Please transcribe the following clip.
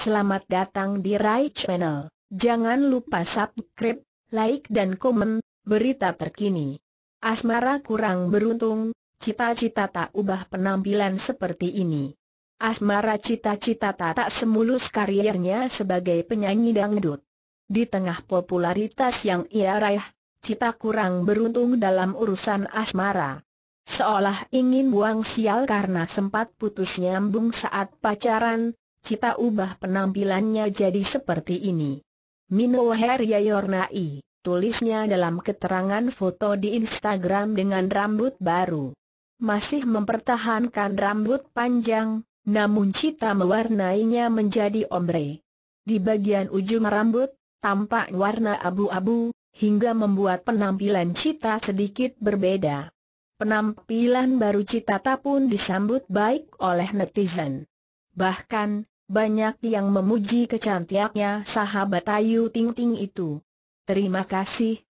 Selamat datang di Rai Channel. Jangan lupa subscribe, like dan komen, berita terkini. Asmara kurang beruntung, cita-cita tak ubah penampilan seperti ini. Asmara cita-cita tak, tak semulus karirnya sebagai penyanyi dangdut. Di tengah popularitas yang ia raih, cita kurang beruntung dalam urusan asmara. Seolah ingin buang sial karena sempat putus nyambung saat pacaran, Cita ubah penampilannya jadi seperti ini. Minoher Yayornai, tulisnya dalam keterangan foto di Instagram dengan rambut baru. Masih mempertahankan rambut panjang, namun cita mewarnainya menjadi ombre. Di bagian ujung rambut, tampak warna abu-abu, hingga membuat penampilan cita sedikit berbeda. Penampilan baru cita pun disambut baik oleh netizen. Bahkan, banyak yang memuji kecantikannya sahabat Ayu Ting Ting itu. Terima kasih,